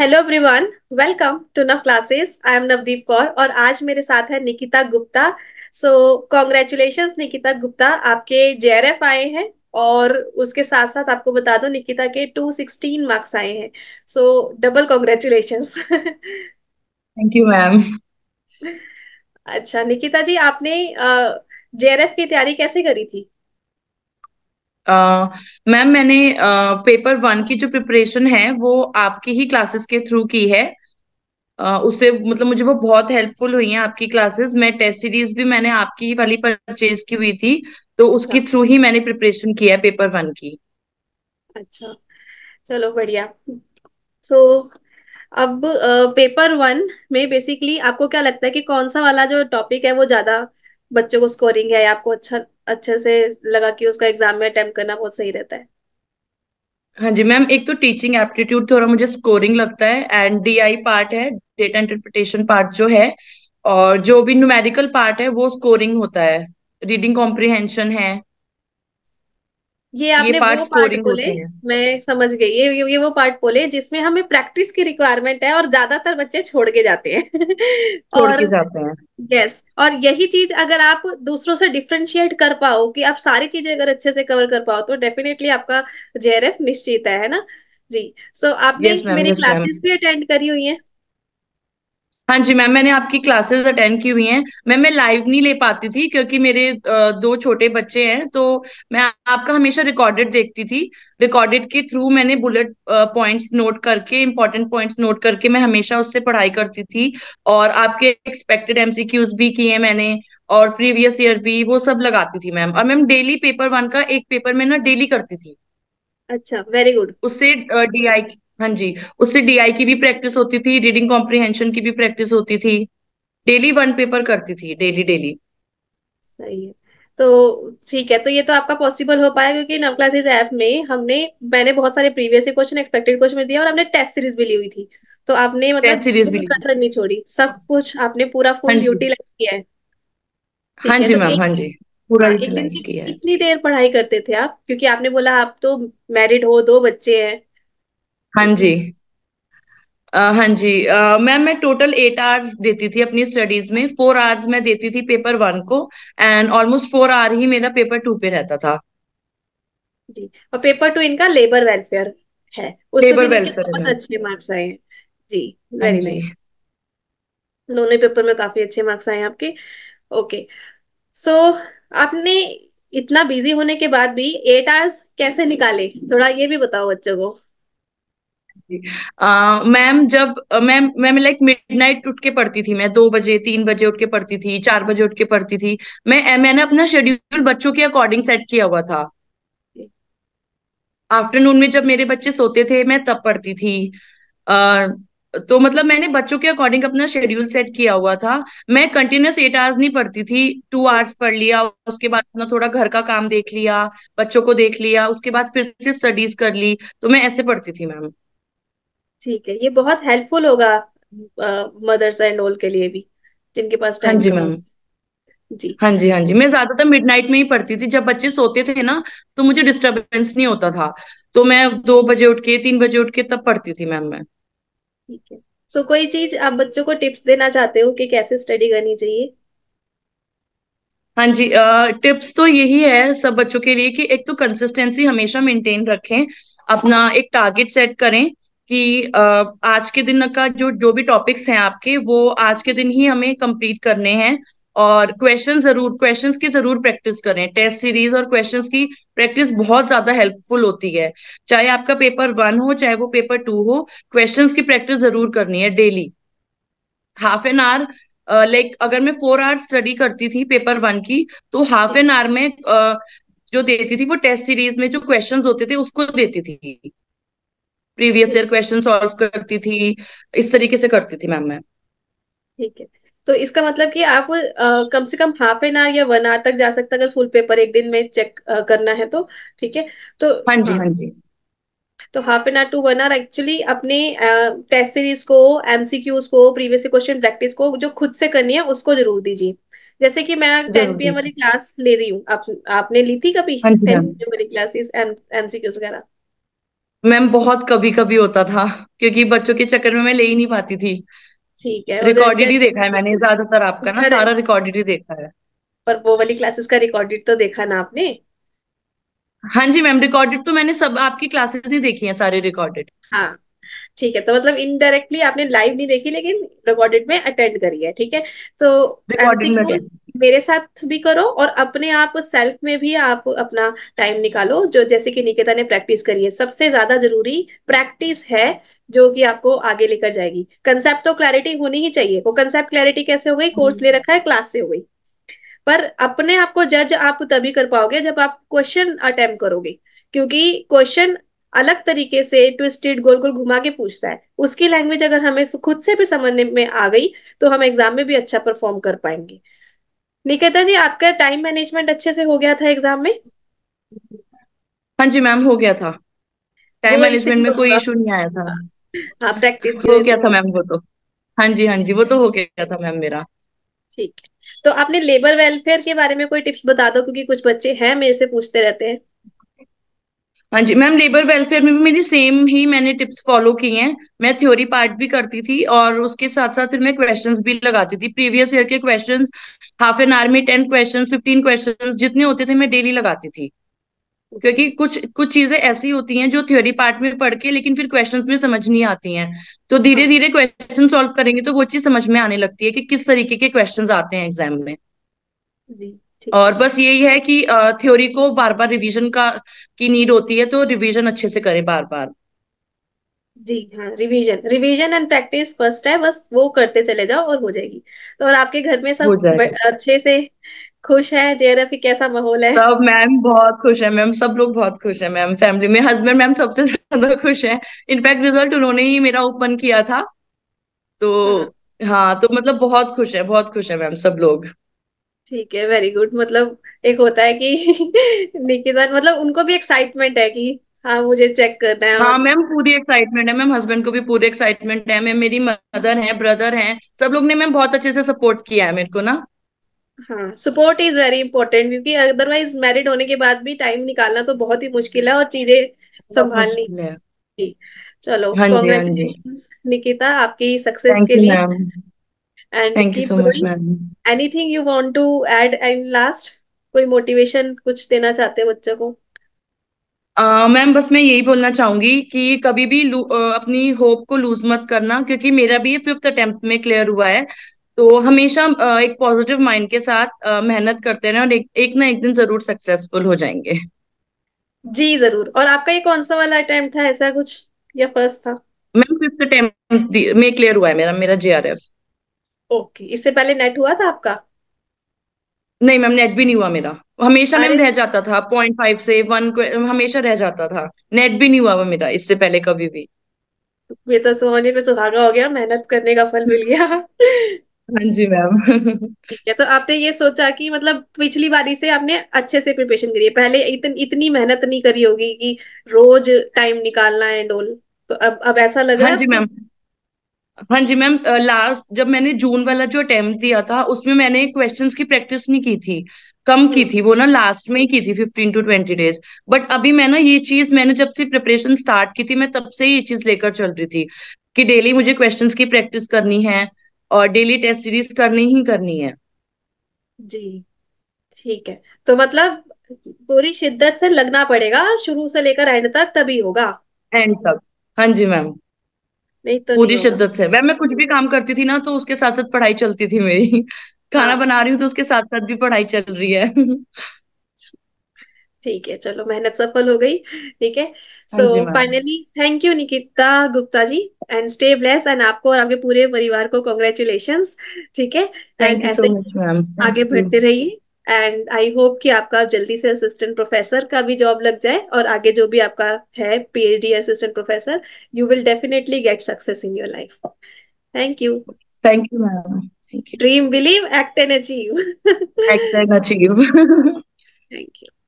Hello everyone welcome to Nav classes I am Navdeep Kaur और आज मेरे साथ है निकिता गुप्ता सो कॉन्ग्रेचुलेशन निकिता गुप्ता आपके जेआरएफ आए हैं और उसके साथ साथ आपको बता दो निकिता के 216 मार्क्स आए हैं so double congratulation thank you ma'am अच्छा निकिता जी आपने जेआरएफ की तैयारी कैसे करी थी मैम मैंने पेपर वन की जो प्रिपरेशन है वो आपकी ही क्लासेस के थ्रू की है उससे मतलब मुझे वो बहुत हेल्पफुल हुई है आपकी क्लासेस मैं टेस्ट सीरीज भी मैंने आपकी वाली परचेज की हुई थी तो उसके थ्रू अच्छा। ही मैंने प्रिपरेशन किया है पेपर वन की अच्छा चलो बढ़िया सो so, अब पेपर वन में बेसिकली आपको क्या लगता है कि कौन सा वाला जो टॉपिक है वो ज्यादा बच्चों को स्कोरिंग है या आपको अच्छा अच्छे से लगा कि उसका एग्जाम में अटेम्प्ट करना बहुत सही रहता है हाँ जी मैम एक तो टीचिंग एप्टीट्यूड थोड़ा मुझे स्कोरिंग लगता है एंड डीआई पार्ट है डेटा इंटरप्रिटेशन पार्ट जो है और जो भी न्यूमेरिकल पार्ट है वो स्कोरिंग होता है रीडिंग कॉम्प्रिहेंशन है ये आपने ये पार्ट वो पार्ट बोले मैं समझ गई ये, ये वो पार्ट बोले जिसमें हमें प्रैक्टिस की रिक्वायरमेंट है और ज्यादातर बच्चे छोड़ के जाते हैं और के जाते हैं यस और यही चीज अगर आप दूसरों से डिफ्रेंशिएट कर पाओ कि आप सारी चीजें अगर अच्छे से कवर कर पाओ तो डेफिनेटली आपका जेआरएफ निश्चित है ना जी सो so, आपने yes, मेरी क्लासेस भी अटेंड करी हुई है हाँ जी मैम मैंने आपकी क्लासेस अटेंड की हुई हैं मैम मैं लाइव नहीं ले पाती थी क्योंकि मेरे दो छोटे बच्चे हैं तो मैं आपका हमेशा रिकॉर्डेड देखती थी रिकॉर्डेड के थ्रू मैंने बुलेट पॉइंट्स नोट करके इंपॉर्टेंट पॉइंट्स नोट करके मैं हमेशा उससे पढ़ाई करती थी और आपके एक्सपेक्टेड एमसीक्यूज भी किए मैंने और प्रीवियस ईयर भी वो सब लगाती थी मैम और मैम डेली पेपर वन का एक पेपर में ना डेली करती थी अच्छा वेरी गुड उससे डीआई हाँ जी उससे डीआई की भी प्रैक्टिस होती थी रीडिंग कॉम्प्रिहेंशन की भी प्रैक्टिस होती थी डेली वन पेपर करती थी डेली डेली सही है तो ठीक है तो ये तो आपका पॉसिबल हो पाया क्योंकि नव क्लासेस ऐप में हमने मैंने बहुत सारे प्रीवियस क्वेश्चन एक्सपेक्टेड क्वेश्चन दिया और हमने टेस्ट सीरीज भी ली हुई थी तो आपने मतलब कसर नहीं छोड़ी सब कुछ आपने पूरा फुल यूटिलाइज हाँ किया है हाँ जी मैम तो हाँ जी पूरा यूटिलाइज हाँ, किया है इतनी देर पढ़ाई करते थे आप क्योंकि आपने बोला आप तो मैरिड हो दो बच्चे हैं हाँ जी Uh, हाँ जी uh, मैम मैं टोटल एट आवर्स देती थी अपनी स्टडीज में फोर आवर्स मैं देती थी पेपर वन को एंड ऑलमोस्ट फोर आवर ही मेरा पेपर टू पे रहता था जी और पेपर टू इनका लेबर वेलफेयर है लेबर वेलफेयर बहुत अच्छे मार्क्स आए हैं जी वेरी हाँ नाइस दोनों पेपर में काफी अच्छे मार्क्स आए हैं आपके ओके सो so, आपने इतना बिजी होने के बाद भी एट आवर्स कैसे निकाले थोड़ा ये भी बताओ बच्चों को मैम जब मैम मैम लाइक मिडनाइट उठ के पढ़ती थी मैं दो बजे तीन बजे उठ के पढ़ती थी चार बजे उठ के पढ़ती थी मैं मैंने अपना शेड्यूल बच्चों के अकॉर्डिंग सेट किया हुआ था आफ्टरनून में जब मेरे बच्चे सोते थे मैं तब पढ़ती थी आ, तो मतलब मैंने बच्चों के अकॉर्डिंग अपना शेड्यूल सेट किया हुआ था मैं कंटिन्यूस एट आवर्स नहीं पढ़ती थी टू आवर्स पढ़ लिया उसके बाद अपना थोड़ा घर का काम देख लिया बच्चों को देख लिया उसके बाद फिर से स्टडीज कर ली तो मैं ऐसे पढ़ती थी मैम ठीक है ये बहुत हेल्पफुल होगा मदर्स एंड ऑल के लिए भी जिनके पास टाइम हाँ जी मैम जी हाँ जी हाँ जी मैं ज्यादातर मिडनाइट में ही पढ़ती थी जब बच्चे सोते थे ना तो मुझे डिस्टरबेंस नहीं होता था तो मैं दो बजे उठ के तीन बजे उठ के तब पढ़ती थी मैम मैं ठीक है सो so, कोई चीज आप बच्चों को टिप्स देना चाहते हो कि कैसे स्टडी करनी चाहिए हाँ जी आ, टिप्स तो यही है सब बच्चों के लिए कि एक तो कंसिस्टेंसी हमेशा मेंटेन रखें अपना एक टारगेट सेट करें कि आज के दिन का जो जो भी टॉपिक्स हैं आपके वो आज के दिन ही हमें कंप्लीट करने हैं और क्वेश्चन जरूर क्वेश्चंस की जरूर प्रैक्टिस करें टेस्ट सीरीज और क्वेश्चंस की प्रैक्टिस बहुत ज्यादा हेल्पफुल होती है चाहे आपका पेपर वन हो चाहे वो पेपर टू हो क्वेश्चंस की प्रैक्टिस जरूर करनी है daily half an hour like अगर मैं फोर आवर्स स्टडी करती थी पेपर वन की तो हाफ एन आवर में uh, जो देती थी वो टेस्ट सीरीज में जो क्वेश्चंस होते थे उसको देती थी प्रीवियस ईयर क्वेश्चन सॉल्व करती थी इस तरीके से करती थी मैम मैं ठीक है तो इसका मतलब कि आप आ, कम से कम हाफ एन आवर या वन आवर तक जा सकते अगर फुल पेपर एक दिन में चेक आ, करना है तो ठीक है तो हाँ जी हाँ, हाँ जी तो half an hour to one hour actually अपने टेस्ट सीरीज को एमसीक्यूज को प्रीवियस क्वेश्चन प्रैक्टिस को जो खुद से करनी है उसको जरूर दीजिए जैसे कि मैं टेन पीएम वाली क्लास ले रही हूँ आप, आपने ली थी कभी टेन हाँ पीएम वाली क्लासेस एमसीक्यूज वगैरह मैम बहुत कभी कभी होता था क्योंकि बच्चों के चक्कर में मैं ले ही नहीं पाती थी ठीक है रिकॉर्डेड ही देखा है मैंने ज्यादातर आपका ना सारा रिकॉर्डेड ही देखा है पर वो वाली क्लासेस का रिकॉर्डेड तो देखा ना आपने हाँ जी मैम रिकॉर्डेड तो मैंने सब आपकी क्लासेस ही देखी है सारे रिकॉर्डेड हाँ ठीक है तो मतलब इनडायरेक्टली आपने लाइव नहीं देखी लेकिन रिकॉर्डेड में अटेंड करी है ठीक है तो रिकॉर्डिंग मेरे साथ भी करो और अपने आप सेल्फ में भी आप अपना टाइम निकालो जो जैसे कि निकेता ने प्रैक्टिस करी है सबसे ज्यादा जरूरी प्रैक्टिस है जो कि आपको आगे लेकर जाएगी कंसेप्ट तो क्लैरिटी होनी ही चाहिए वो कंसेप्ट क्लैरिटी कैसे हो गई कोर्स हम्म। ले रखा है क्लास से हो गई पर अपने आप को जज आप तभी कर पाओगे जब आप क्वेश्चन अटेम्प करोगे क्योंकि क्वेश्चन अलग तरीके से ट्विस्टेड गोल गोल घुमा के पूछता है उसकी लैंग्वेज अगर हमें खुद से भी समझने में आ गई तो हम एग्जाम में भी अच्छा परफॉर्म कर पाएंगे निकेता जी आपका टाइम मैनेजमेंट अच्छे से हो गया था एग्जाम में हाँ जी मैम हो गया था टाइम मैनेजमेंट में कोई इशू नहीं आया था हाँ प्रैक्टिस हो गया था मैम वो तो हाँ जी हाँ जी वो तो हो गया था मैम मेरा ठीक है तो आपने लेबर वेलफेयर के बारे में कोई टिप्स बता दो क्योंकि कुछ बच्चे हैं मेरे से पूछते रहते हैं हाँ जी मैम लेबर वेलफेयर में भी मेरी सेम ही मैंने टिप्स फॉलो की हैं मैं थ्योरी पार्ट भी करती थी और उसके साथ साथ फिर मैं क्वेश्चंस भी लगाती थी प्रीवियस ईयर के क्वेश्चंस हाफ एन आवर में टेन क्वेश्चंस फिफ्टीन क्वेश्चंस जितने होते थे मैं डेली लगाती थी क्योंकि कुछ कुछ चीजें ऐसी होती हैं जो थ्योरी पार्ट में पढ़ के लेकिन फिर क्वेश्चंस में समझ नहीं आती हैं तो धीरे धीरे क्वेश्चन सॉल्व करेंगे तो वो चीज समझ में आने लगती है कि किस तरीके के क्वेश्चंस आते हैं एग्जाम में जी और बस यही है कि थ्योरी को बार बार रिवीजन का की नीड होती है तो रिवीजन अच्छे से करे बार बार जी हाँ revision revision and practice first है बस वो करते चले जाओ और हो जाएगी तो और आपके घर में सब अच्छे से खुश है जेआरएफ कैसा माहौल है सब मैम बहुत खुश है मैम सब लोग बहुत खुश है मैम फैमिली में हस्बैंड मैम सबसे ज्यादा खुश है इनफैक्ट रिजल्ट उन्होंने ही मेरा ओपन किया था तो हाँ, हाँ तो मतलब बहुत खुश है बहुत खुश है मैम सब लोग ठीक है वेरी गुड मतलब एक होता है कि निकिता मतलब उनको भी एक्साइटमेंट है कि हाँ मुझे चेक करना है हाँ मैम पूरी एक्साइटमेंट है मैम हस्बैंड को भी पूरी एक्साइटमेंट है मैम मेरी मदर है ब्रदर है सब लोग ने मैम बहुत अच्छे से सपोर्ट किया है मेरे को ना हाँ सपोर्ट इज वेरी इंपॉर्टेंट क्योंकि अदरवाइज मैरिड होने के बाद भी टाइम निकालना तो बहुत ही मुश्किल है और चीजें संभालनी चलो कॉन्ग्रेचुलेशन हाँ हाँ निकिता आपकी सक्सेस के लिए and thank you so going. much ma'am anything you want to add and last कोई मोटिवेशन कुछ देना चाहते हैं बच्चों को मैम uh, बस मैं यही बोलना चाहूंगी कि कभी भी uh, अपनी होप को लूज मत करना क्योंकि मेरा भी ये फिफ्थ अटेम्प्ट में क्लियर हुआ है तो हमेशा uh, एक पॉजिटिव माइंड के साथ uh, मेहनत करते रहे और एक, एक ना एक दिन जरूर सक्सेसफुल हो जाएंगे जी जरूर और आपका ये कौन सा वाला अटेम्प्ट था ऐसा कुछ या फर्स्ट था मैम फिफ्थ अटेम्प्ट में क्लियर हुआ है मेरा मेरा जीआरएफ ओके इससे पहले नेट हुआ था आपका नहीं मैम नेट भी नहीं हुआ मेरा हमेशा मैम रह जाता था पॉइंट फाइव से वन हमेशा रह जाता था नेट भी नहीं हुआ हुआ मेरा इससे पहले कभी भी ये तो सोने पे सुहागा हो गया मेहनत करने का फल मिल गया हाँ जी मैम ठीक है तो आपने ये सोचा कि मतलब पिछली बारी से आपने अच्छे से प्रिपरेशन करी है पहले इतन, इतनी मेहनत नहीं करी होगी कि रोज टाइम निकालना है डोल तो अब अब ऐसा लगा हाँ जी मैम हाँ जी मैम लास्ट जब मैंने जून वाला जो अटेम्प्ट दिया था उसमें मैंने क्वेश्चंस की प्रैक्टिस नहीं की थी कम की थी वो ना लास्ट में ही की थी fifteen to twenty days but अभी मैं ना ये चीज मैंने जब से प्रिपरेशन स्टार्ट की थी मैं तब से ये चीज लेकर चल रही थी कि डेली मुझे क्वेश्चन की प्रैक्टिस करनी है और डेली टेस्ट सीरीज करनी ही करनी है जी ठीक है तो मतलब पूरी शिद्दत से लगना पड़ेगा शुरू से लेकर एंड तक तभी होगा एंड तक हाँ जी मैम तो पूरी शिद्दत से मैम मैं कुछ भी काम करती थी ना तो उसके साथ साथ पढ़ाई चलती थी मेरी खाना बना रही हूँ तो उसके साथ साथ भी पढ़ाई चल रही है ठीक है चलो मेहनत सफल हो गई ठीक है so finally thank you Nikita Gupta ji and stay bless and आपको और आपके पूरे परिवार को कॉन्ग्रेचुलेशन ठीक है एंड ऐसे आगे बढ़ते रहिए एंड आई होप कि आपका जल्दी से असिस्टेंट प्रोफेसर का भी जॉब लग जाए और आगे जो भी आपका है PhD assistant professor you will definitely get success in your life thank you thank you ma'am dream believe act and achieve act and achieve thank you